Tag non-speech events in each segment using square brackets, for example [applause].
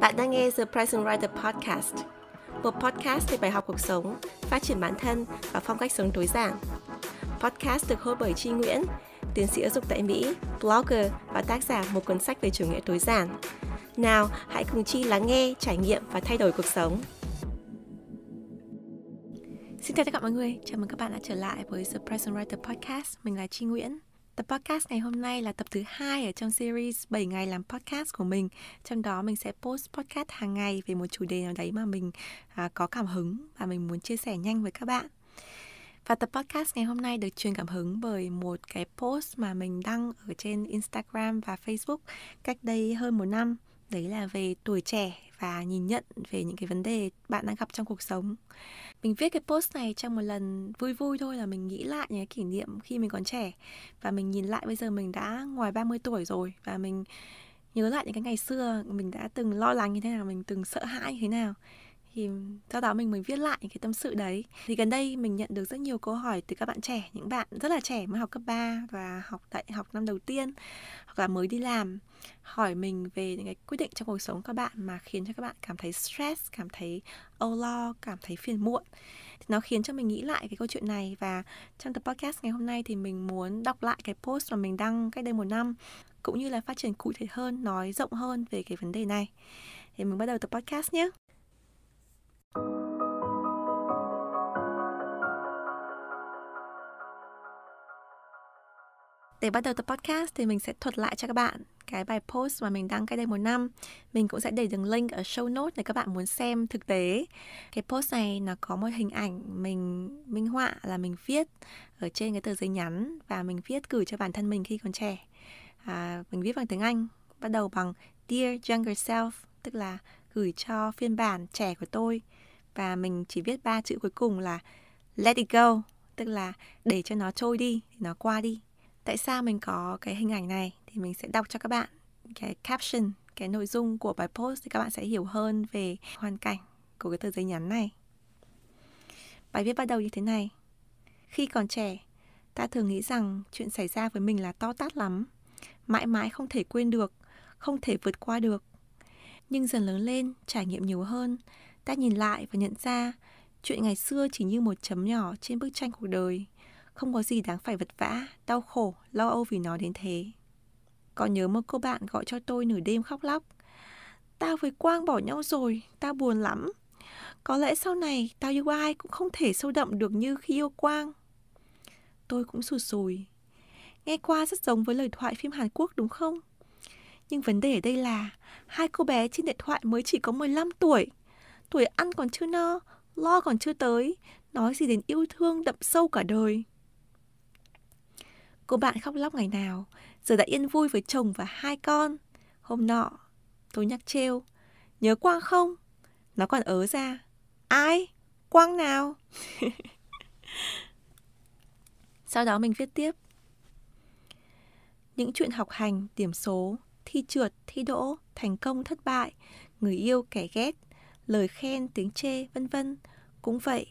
Bạn đang nghe The Present Writer Podcast, một podcast về bài học cuộc sống, phát triển bản thân và phong cách sống tối giản. Podcast được host bởi Chi Nguyễn, tiến sĩ giáo dục tại Mỹ, blogger và tác giả một cuốn sách về chủ nghĩa tối giản. Nào, hãy cùng Chi lắng nghe, trải nghiệm và thay đổi cuộc sống. Xin chào tất cả mọi người, chào mừng các bạn đã trở lại với The Present Writer Podcast. Mình là Chi Nguyễn. Tập podcast ngày hôm nay là tập thứ hai ở trong series 7 ngày làm podcast của mình. Trong đó mình sẽ post podcast hàng ngày về một chủ đề nào đấy mà mình à, có cảm hứng và mình muốn chia sẻ nhanh với các bạn. Và tập podcast ngày hôm nay được truyền cảm hứng bởi một cái post mà mình đăng ở trên Instagram và Facebook cách đây hơn một năm. Đấy là về tuổi trẻ và nhìn nhận về những cái vấn đề bạn đang gặp trong cuộc sống mình viết cái post này trong một lần vui vui thôi là mình nghĩ lại những cái kỷ niệm khi mình còn trẻ và mình nhìn lại bây giờ mình đã ngoài 30 tuổi rồi và mình nhớ lại những cái ngày xưa mình đã từng lo lắng như thế nào mình từng sợ hãi như thế nào thì sau đó mình mới viết lại những cái tâm sự đấy thì gần đây mình nhận được rất nhiều câu hỏi từ các bạn trẻ những bạn rất là trẻ mới học cấp 3 và học đại học năm đầu tiên hoặc là mới đi làm hỏi mình về những cái quyết định trong cuộc sống các bạn mà khiến cho các bạn cảm thấy stress cảm thấy âu lo cảm thấy phiền muộn thì nó khiến cho mình nghĩ lại cái câu chuyện này và trong tập podcast ngày hôm nay thì mình muốn đọc lại cái post mà mình đăng cách đây một năm cũng như là phát triển cụ thể hơn nói rộng hơn về cái vấn đề này thì mình bắt đầu tập podcast nhé Để bắt đầu tập podcast thì mình sẽ thuật lại cho các bạn cái bài post mà mình đăng cách đây một năm mình cũng sẽ để đường link ở show notes để các bạn muốn xem thực tế cái post này nó có một hình ảnh mình minh họa là mình viết ở trên cái tờ giấy nhắn và mình viết gửi cho bản thân mình khi còn trẻ à, mình viết bằng tiếng anh bắt đầu bằng dear younger self tức là gửi cho phiên bản trẻ của tôi và mình chỉ viết ba chữ cuối cùng là let it go tức là để cho nó trôi đi nó qua đi tại sao mình có cái hình ảnh này thì mình sẽ đọc cho các bạn cái caption cái nội dung của bài post thì các bạn sẽ hiểu hơn về hoàn cảnh của cái tờ giấy nhắn này bài viết bắt đầu như thế này khi còn trẻ ta thường nghĩ rằng chuyện xảy ra với mình là to tát lắm mãi mãi không thể quên được không thể vượt qua được nhưng dần lớn lên trải nghiệm nhiều hơn ta nhìn lại và nhận ra chuyện ngày xưa chỉ như một chấm nhỏ trên bức tranh cuộc đời không có gì đáng phải vật vã, đau khổ, lo âu vì nó đến thế. Còn nhớ một cô bạn gọi cho tôi nửa đêm khóc lóc. Tao với Quang bỏ nhau rồi, tao buồn lắm. Có lẽ sau này tao yêu ai cũng không thể sâu đậm được như khi yêu Quang. Tôi cũng sụt sùi. Nghe qua rất giống với lời thoại phim Hàn Quốc đúng không? Nhưng vấn đề ở đây là hai cô bé trên điện thoại mới chỉ có 15 tuổi. Tuổi ăn còn chưa no, lo còn chưa tới, nói gì đến yêu thương đậm sâu cả đời. Cô bạn khóc lóc ngày nào, giờ đã yên vui với chồng và hai con. Hôm nọ, tôi nhắc trêu, nhớ Quang không? Nó còn ớ ra, ai? Quang nào? [laughs] Sau đó mình viết tiếp. Những chuyện học hành, điểm số, thi trượt, thi đỗ, thành công, thất bại, người yêu, kẻ ghét, lời khen, tiếng chê, vân vân, cũng vậy.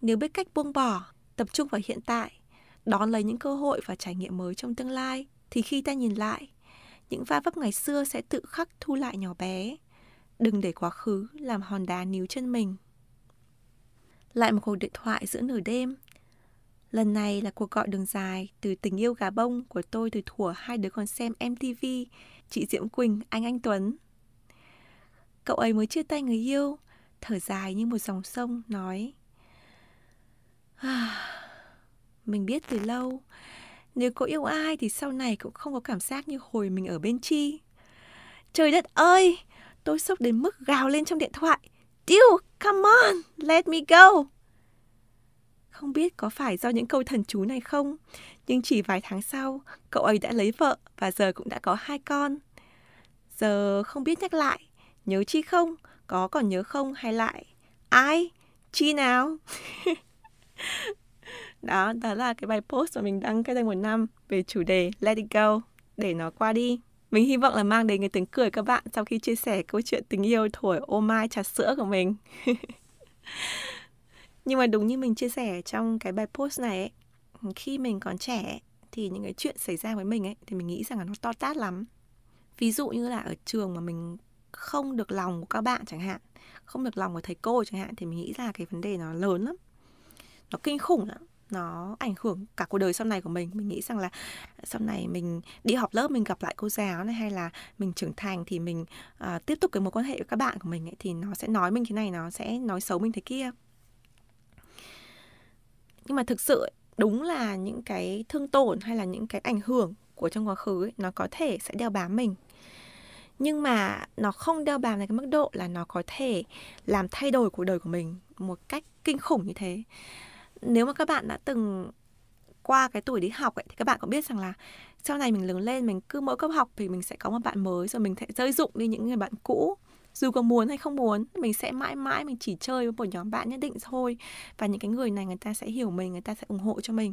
Nếu biết cách buông bỏ, tập trung vào hiện tại, đón lấy những cơ hội và trải nghiệm mới trong tương lai thì khi ta nhìn lại những va vấp ngày xưa sẽ tự khắc thu lại nhỏ bé đừng để quá khứ làm hòn đá níu chân mình lại một cuộc điện thoại giữa nửa đêm lần này là cuộc gọi đường dài từ tình yêu gà bông của tôi từ thuở hai đứa còn xem mtv chị diễm quỳnh anh anh tuấn cậu ấy mới chia tay người yêu thở dài như một dòng sông nói mình biết từ lâu nếu cậu yêu ai thì sau này cũng không có cảm giác như hồi mình ở bên chi trời đất ơi tôi sốc đến mức gào lên trong điện thoại Dude, come on, let me go. Không biết có phải do những câu thần chú này không, nhưng chỉ vài tháng sau, cậu ấy đã lấy vợ và giờ cũng đã có hai con. Giờ không biết nhắc lại, nhớ chi không, có còn nhớ không hay lại. Ai? Chi nào? [laughs] đó đó là cái bài post mà mình đăng cách đây một năm về chủ đề let it go để nó qua đi mình hy vọng là mang đến cái tiếng cười các bạn sau khi chia sẻ câu chuyện tình yêu thổi ô mai trà sữa của mình [laughs] nhưng mà đúng như mình chia sẻ trong cái bài post này ấy, khi mình còn trẻ thì những cái chuyện xảy ra với mình ấy thì mình nghĩ rằng là nó to tát lắm ví dụ như là ở trường mà mình không được lòng của các bạn chẳng hạn không được lòng của thầy cô chẳng hạn thì mình nghĩ là cái vấn đề nó lớn lắm nó kinh khủng lắm nó ảnh hưởng cả cuộc đời sau này của mình mình nghĩ rằng là sau này mình đi học lớp mình gặp lại cô giáo này hay là mình trưởng thành thì mình uh, tiếp tục cái mối quan hệ với các bạn của mình ấy, thì nó sẽ nói mình thế này nó sẽ nói xấu mình thế kia nhưng mà thực sự đúng là những cái thương tổn hay là những cái ảnh hưởng của trong quá khứ ấy, nó có thể sẽ đeo bám mình nhưng mà nó không đeo bám đến cái mức độ là nó có thể làm thay đổi cuộc đời của mình một cách kinh khủng như thế nếu mà các bạn đã từng qua cái tuổi đi học ấy, thì các bạn cũng biết rằng là sau này mình lớn lên mình cứ mỗi cấp học thì mình sẽ có một bạn mới rồi mình sẽ rơi dụng đi những người bạn cũ dù có muốn hay không muốn mình sẽ mãi mãi mình chỉ chơi với một nhóm bạn nhất định thôi và những cái người này người ta sẽ hiểu mình người ta sẽ ủng hộ cho mình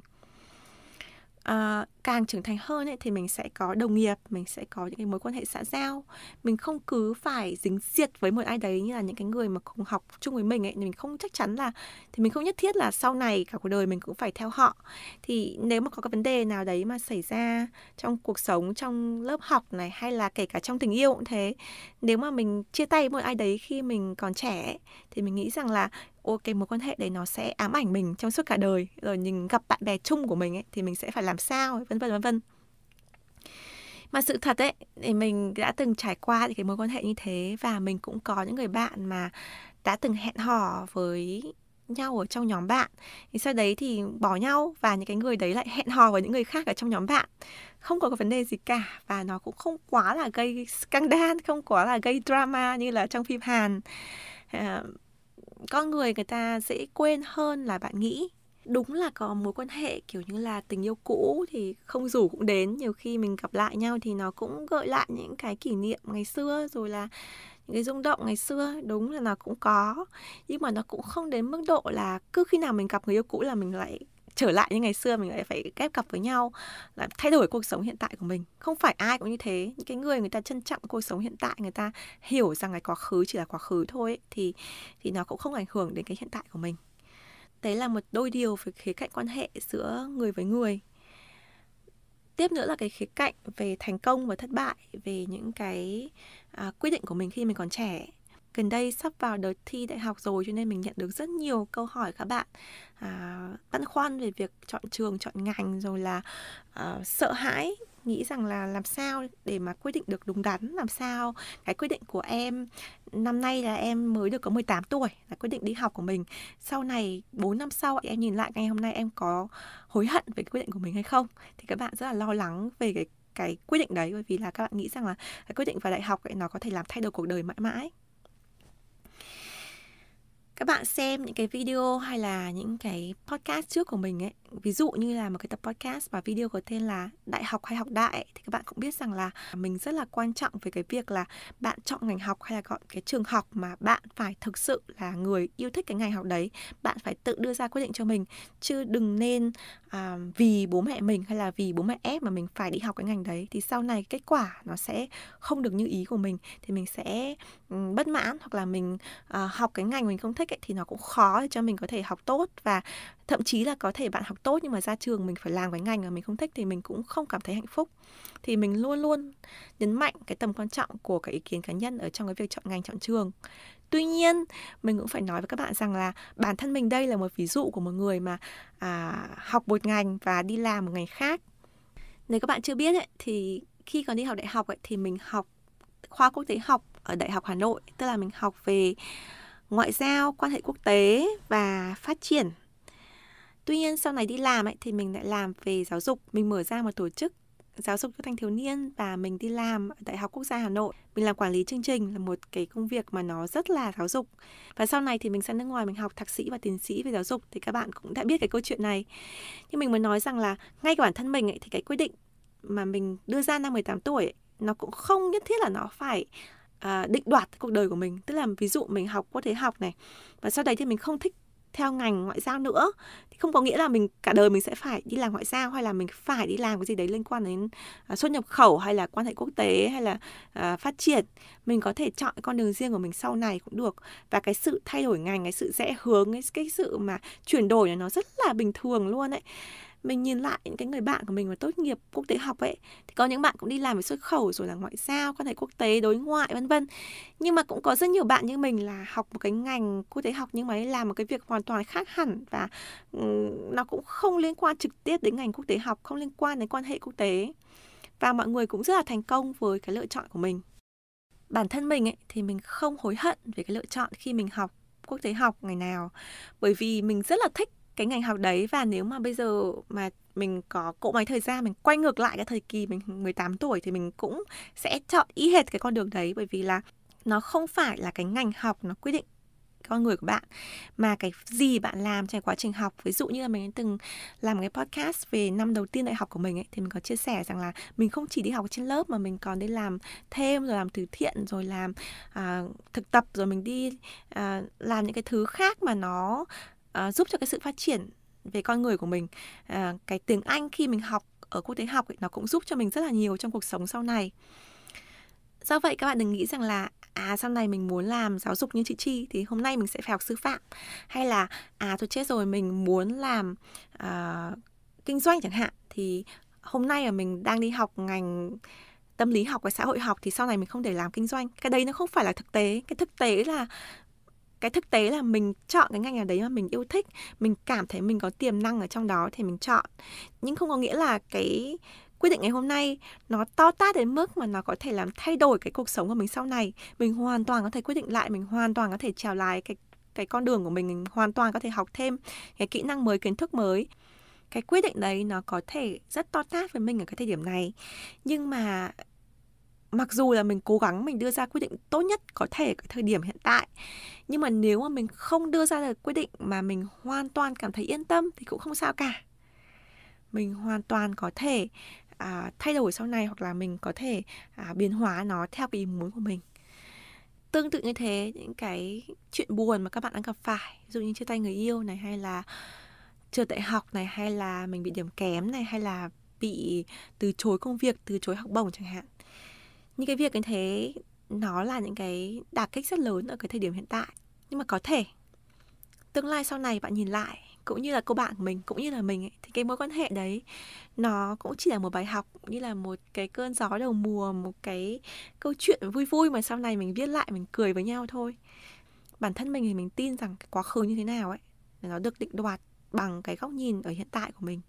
Ờ, càng trưởng thành hơn ấy, thì mình sẽ có đồng nghiệp mình sẽ có những cái mối quan hệ xã giao mình không cứ phải dính diệt với một ai đấy như là những cái người mà cùng học chung với mình ấy mình không chắc chắn là thì mình không nhất thiết là sau này cả cuộc đời mình cũng phải theo họ thì nếu mà có cái vấn đề nào đấy mà xảy ra trong cuộc sống trong lớp học này hay là kể cả trong tình yêu cũng thế nếu mà mình chia tay một ai đấy khi mình còn trẻ ấy, thì mình nghĩ rằng là ô cái mối quan hệ đấy nó sẽ ám ảnh mình trong suốt cả đời rồi nhìn gặp bạn bè chung của mình ấy thì mình sẽ phải làm sao vân vân vân vân mà sự thật ấy thì mình đã từng trải qua những cái mối quan hệ như thế và mình cũng có những người bạn mà đã từng hẹn hò với nhau ở trong nhóm bạn thì sau đấy thì bỏ nhau và những cái người đấy lại hẹn hò với những người khác ở trong nhóm bạn không có có vấn đề gì cả và nó cũng không quá là gây scandal không quá là gây drama như là trong phim Hàn ờ, con người người ta dễ quên hơn là bạn nghĩ đúng là có mối quan hệ kiểu như là tình yêu cũ thì không rủ cũng đến nhiều khi mình gặp lại nhau thì nó cũng gợi lại những cái kỷ niệm ngày xưa rồi là những cái rung động ngày xưa đúng là nó cũng có nhưng mà nó cũng không đến mức độ là cứ khi nào mình gặp người yêu cũ là mình lại trở lại như ngày xưa mình lại phải ghép cặp với nhau là thay đổi cuộc sống hiện tại của mình không phải ai cũng như thế những cái người người ta trân trọng cuộc sống hiện tại người ta hiểu rằng cái quá khứ chỉ là quá khứ thôi ấy, thì thì nó cũng không ảnh hưởng đến cái hiện tại của mình đấy là một đôi điều về khía cạnh quan hệ giữa người với người tiếp nữa là cái khía cạnh về thành công và thất bại về những cái à, quyết định của mình khi mình còn trẻ gần đây sắp vào đợt thi đại học rồi cho nên mình nhận được rất nhiều câu hỏi các bạn à, băn khoăn về việc chọn trường chọn ngành rồi là à, sợ hãi nghĩ rằng là làm sao để mà quyết định được đúng đắn làm sao cái quyết định của em năm nay là em mới được có 18 tuổi là quyết định đi học của mình sau này 4 năm sau em nhìn lại ngày hôm nay em có hối hận về cái quyết định của mình hay không thì các bạn rất là lo lắng về cái cái quyết định đấy bởi vì là các bạn nghĩ rằng là cái quyết định vào đại học ấy nó có thể làm thay đổi cuộc đời mãi mãi các bạn xem những cái video hay là những cái podcast trước của mình ấy ví dụ như là một cái tập podcast và video có tên là đại học hay học đại ấy, thì các bạn cũng biết rằng là mình rất là quan trọng về cái việc là bạn chọn ngành học hay là gọi cái trường học mà bạn phải thực sự là người yêu thích cái ngành học đấy bạn phải tự đưa ra quyết định cho mình chứ đừng nên à, vì bố mẹ mình hay là vì bố mẹ ép mà mình phải đi học cái ngành đấy thì sau này kết quả nó sẽ không được như ý của mình thì mình sẽ um, bất mãn hoặc là mình à, học cái ngành mình không thích thích ấy, thì nó cũng khó để cho mình có thể học tốt và thậm chí là có thể bạn học tốt nhưng mà ra trường mình phải làm cái ngành mà mình không thích thì mình cũng không cảm thấy hạnh phúc thì mình luôn luôn nhấn mạnh cái tầm quan trọng của cái ý kiến cá nhân ở trong cái việc chọn ngành chọn trường tuy nhiên mình cũng phải nói với các bạn rằng là bản thân mình đây là một ví dụ của một người mà à, học một ngành và đi làm một ngành khác nếu các bạn chưa biết ấy, thì khi còn đi học đại học ấy, thì mình học khoa quốc tế học ở đại học hà nội tức là mình học về ngoại giao, quan hệ quốc tế và phát triển. Tuy nhiên sau này đi làm ấy, thì mình lại làm về giáo dục, mình mở ra một tổ chức giáo dục cho thanh thiếu niên và mình đi làm ở Đại học Quốc gia Hà Nội. Mình làm quản lý chương trình là một cái công việc mà nó rất là giáo dục. Và sau này thì mình sang nước ngoài mình học thạc sĩ và tiến sĩ về giáo dục thì các bạn cũng đã biết cái câu chuyện này. Nhưng mình muốn nói rằng là ngay cả bản thân mình ấy, thì cái quyết định mà mình đưa ra năm 18 tuổi ấy, nó cũng không nhất thiết là nó phải à, định đoạt cuộc đời của mình tức là ví dụ mình học quốc tế học này và sau đấy thì mình không thích theo ngành ngoại giao nữa thì không có nghĩa là mình cả đời mình sẽ phải đi làm ngoại giao hay là mình phải đi làm cái gì đấy liên quan đến à, xuất nhập khẩu hay là quan hệ quốc tế hay là à, phát triển mình có thể chọn con đường riêng của mình sau này cũng được và cái sự thay đổi ngành cái sự rẽ hướng cái, cái sự mà chuyển đổi này nó rất là bình thường luôn ấy mình nhìn lại những cái người bạn của mình mà tốt nghiệp quốc tế học ấy thì có những bạn cũng đi làm về xuất khẩu rồi là ngoại giao quan hệ quốc tế đối ngoại vân vân nhưng mà cũng có rất nhiều bạn như mình là học một cái ngành quốc tế học nhưng mà ấy làm một cái việc hoàn toàn khác hẳn và nó cũng không liên quan trực tiếp đến ngành quốc tế học không liên quan đến quan hệ quốc tế và mọi người cũng rất là thành công với cái lựa chọn của mình bản thân mình ấy thì mình không hối hận về cái lựa chọn khi mình học quốc tế học ngày nào bởi vì mình rất là thích cái ngành học đấy và nếu mà bây giờ mà mình có cỗ máy thời gian mình quay ngược lại cái thời kỳ mình 18 tuổi thì mình cũng sẽ chọn y hệt cái con đường đấy bởi vì là nó không phải là cái ngành học nó quyết định con người của bạn mà cái gì bạn làm trong quá trình học ví dụ như là mình từng làm cái podcast về năm đầu tiên đại học của mình ấy thì mình có chia sẻ rằng là mình không chỉ đi học trên lớp mà mình còn đi làm thêm rồi làm từ thiện rồi làm uh, thực tập rồi mình đi uh, làm những cái thứ khác mà nó à, giúp cho cái sự phát triển về con người của mình à, cái tiếng Anh khi mình học ở quốc tế học ấy, nó cũng giúp cho mình rất là nhiều trong cuộc sống sau này do vậy các bạn đừng nghĩ rằng là à sau này mình muốn làm giáo dục như chị Chi thì hôm nay mình sẽ phải học sư phạm hay là à tôi chết rồi mình muốn làm à, kinh doanh chẳng hạn thì hôm nay là mình đang đi học ngành tâm lý học và xã hội học thì sau này mình không thể làm kinh doanh cái đấy nó không phải là thực tế cái thực tế là cái thực tế là mình chọn cái ngành nào đấy mà mình yêu thích mình cảm thấy mình có tiềm năng ở trong đó thì mình chọn nhưng không có nghĩa là cái quyết định ngày hôm nay nó to tát đến mức mà nó có thể làm thay đổi cái cuộc sống của mình sau này mình hoàn toàn có thể quyết định lại mình hoàn toàn có thể trèo lái cái cái con đường của mình, mình hoàn toàn có thể học thêm cái kỹ năng mới kiến thức mới cái quyết định đấy nó có thể rất to tát với mình ở cái thời điểm này nhưng mà mặc dù là mình cố gắng mình đưa ra quyết định tốt nhất có thể cái thời điểm hiện tại nhưng mà nếu mà mình không đưa ra được quyết định mà mình hoàn toàn cảm thấy yên tâm thì cũng không sao cả mình hoàn toàn có thể à, thay đổi sau này hoặc là mình có thể à, biến hóa nó theo cái ý muốn của mình tương tự như thế những cái chuyện buồn mà các bạn đang gặp phải ví dụ như chia tay người yêu này hay là trượt đại học này hay là mình bị điểm kém này hay là bị từ chối công việc từ chối học bổng chẳng hạn những cái việc như thế nó là những cái đả kích rất lớn ở cái thời điểm hiện tại nhưng mà có thể tương lai sau này bạn nhìn lại cũng như là cô bạn của mình cũng như là mình ấy, thì cái mối quan hệ đấy nó cũng chỉ là một bài học như là một cái cơn gió đầu mùa một cái câu chuyện vui vui mà sau này mình viết lại mình cười với nhau thôi bản thân mình thì mình tin rằng cái quá khứ như thế nào ấy nó được định đoạt bằng cái góc nhìn ở hiện tại của mình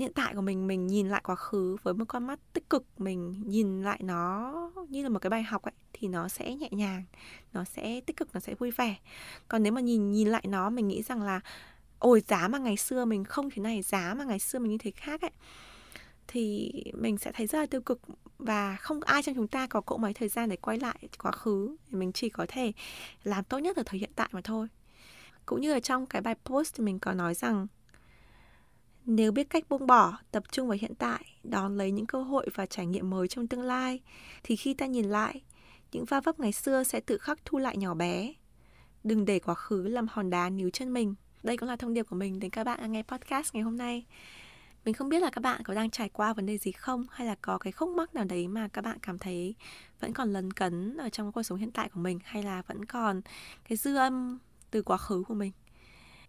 hiện tại của mình mình nhìn lại quá khứ với một con mắt tích cực mình nhìn lại nó như là một cái bài học ấy thì nó sẽ nhẹ nhàng nó sẽ tích cực nó sẽ vui vẻ còn nếu mà nhìn nhìn lại nó mình nghĩ rằng là ôi giá mà ngày xưa mình không thế này giá mà ngày xưa mình như thế khác ấy thì mình sẽ thấy rất là tiêu cực và không ai trong chúng ta có cỗ máy thời gian để quay lại quá khứ thì mình chỉ có thể làm tốt nhất ở thời hiện tại mà thôi cũng như ở trong cái bài post thì mình có nói rằng nếu biết cách buông bỏ, tập trung vào hiện tại, đón lấy những cơ hội và trải nghiệm mới trong tương lai, thì khi ta nhìn lại, những va vấp ngày xưa sẽ tự khắc thu lại nhỏ bé. Đừng để quá khứ làm hòn đá níu chân mình. Đây cũng là thông điệp của mình đến các bạn đang nghe podcast ngày hôm nay. Mình không biết là các bạn có đang trải qua vấn đề gì không hay là có cái khúc mắc nào đấy mà các bạn cảm thấy vẫn còn lấn cấn ở trong cuộc sống hiện tại của mình hay là vẫn còn cái dư âm từ quá khứ của mình.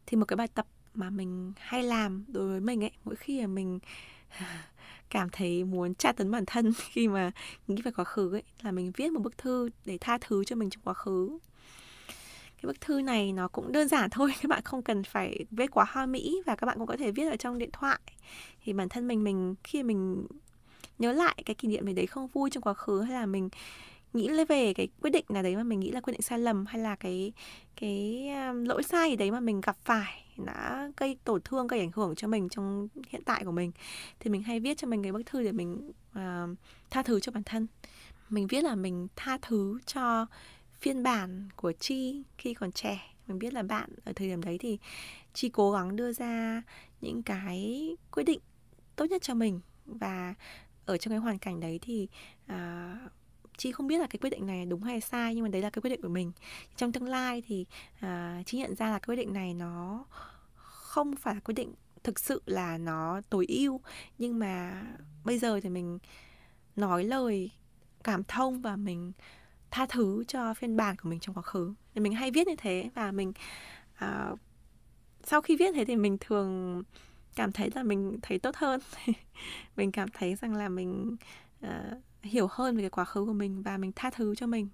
Thì một cái bài tập mà mình hay làm đối với mình ấy mỗi khi mà mình [sighs] cảm thấy muốn tra tấn bản thân [laughs] khi mà nghĩ về quá khứ ấy là mình viết một bức thư để tha thứ cho mình trong quá khứ cái bức thư này nó cũng đơn giản thôi [laughs] các bạn không cần phải viết quá hoa mỹ và các bạn cũng có thể viết ở trong điện thoại thì bản thân mình mình khi mình nhớ lại cái kỷ niệm về đấy không vui trong quá khứ hay là mình nghĩ lên về cái quyết định nào đấy mà mình nghĩ là quyết định sai lầm hay là cái cái à, lỗi sai gì đấy mà mình gặp phải đã gây tổn thương gây ảnh hưởng cho mình trong hiện tại của mình thì mình hay viết cho mình cái bức thư để mình uh, tha thứ cho bản thân mình viết là mình tha thứ cho phiên bản của chi khi còn trẻ mình biết là bạn ở thời điểm đấy thì chi cố gắng đưa ra những cái quyết định tốt nhất cho mình và ở trong cái hoàn cảnh đấy thì uh, chị không biết là cái quyết định này đúng hay sai nhưng mà đấy là cái quyết định của mình trong tương lai thì à, chị nhận ra là cái quyết định này nó không phải là quyết định thực sự là nó tối ưu nhưng mà bây giờ thì mình nói lời cảm thông và mình tha thứ cho phiên bản của mình trong quá khứ thì mình hay viết như thế và mình à, sau khi viết thế thì mình thường cảm thấy là mình thấy tốt hơn [laughs] mình cảm thấy rằng là mình à, hiểu hơn về cái quá khứ của mình và mình tha thứ cho mình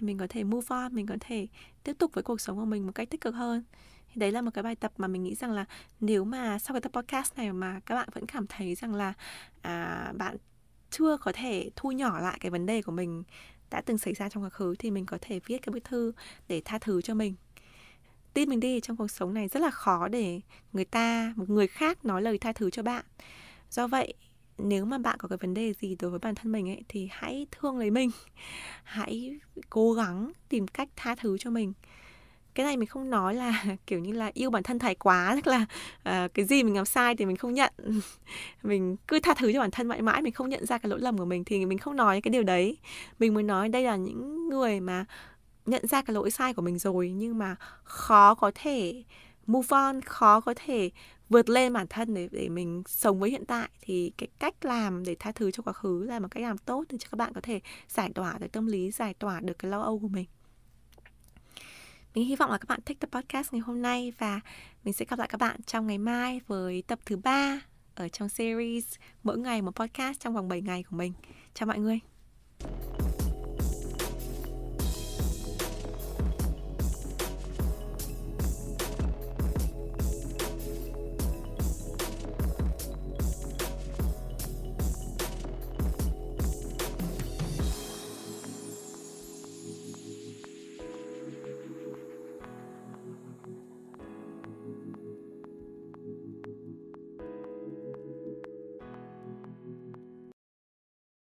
mình có thể move on mình có thể tiếp tục với cuộc sống của mình một cách tích cực hơn thì đấy là một cái bài tập mà mình nghĩ rằng là nếu mà sau cái tập podcast này mà các bạn vẫn cảm thấy rằng là à, bạn chưa có thể thu nhỏ lại cái vấn đề của mình đã từng xảy ra trong quá khứ thì mình có thể viết cái bức thư để tha thứ cho mình tin mình đi trong cuộc sống này rất là khó để người ta một người khác nói lời tha thứ cho bạn do vậy nếu mà bạn có cái vấn đề gì đối với bản thân mình ấy thì hãy thương lấy mình [laughs] hãy cố gắng tìm cách tha thứ cho mình cái này mình không nói là [laughs] kiểu như là yêu bản thân thái quá tức là uh, cái gì mình làm sai thì mình không nhận [laughs] mình cứ tha thứ cho bản thân mãi mãi mình không nhận ra cái lỗi lầm của mình thì mình không nói cái điều đấy mình mới nói đây là những người mà nhận ra cái lỗi sai của mình rồi nhưng mà khó có thể move on khó có thể vượt lên bản thân để để mình sống với hiện tại thì cái cách làm để tha thứ cho quá khứ là một cách làm tốt để cho các bạn có thể giải tỏa được tâm lý giải tỏa được cái lo âu của mình mình hy vọng là các bạn thích tập podcast ngày hôm nay và mình sẽ gặp lại các bạn trong ngày mai với tập thứ ba ở trong series mỗi ngày một podcast trong vòng 7 ngày của mình. Chào mọi người.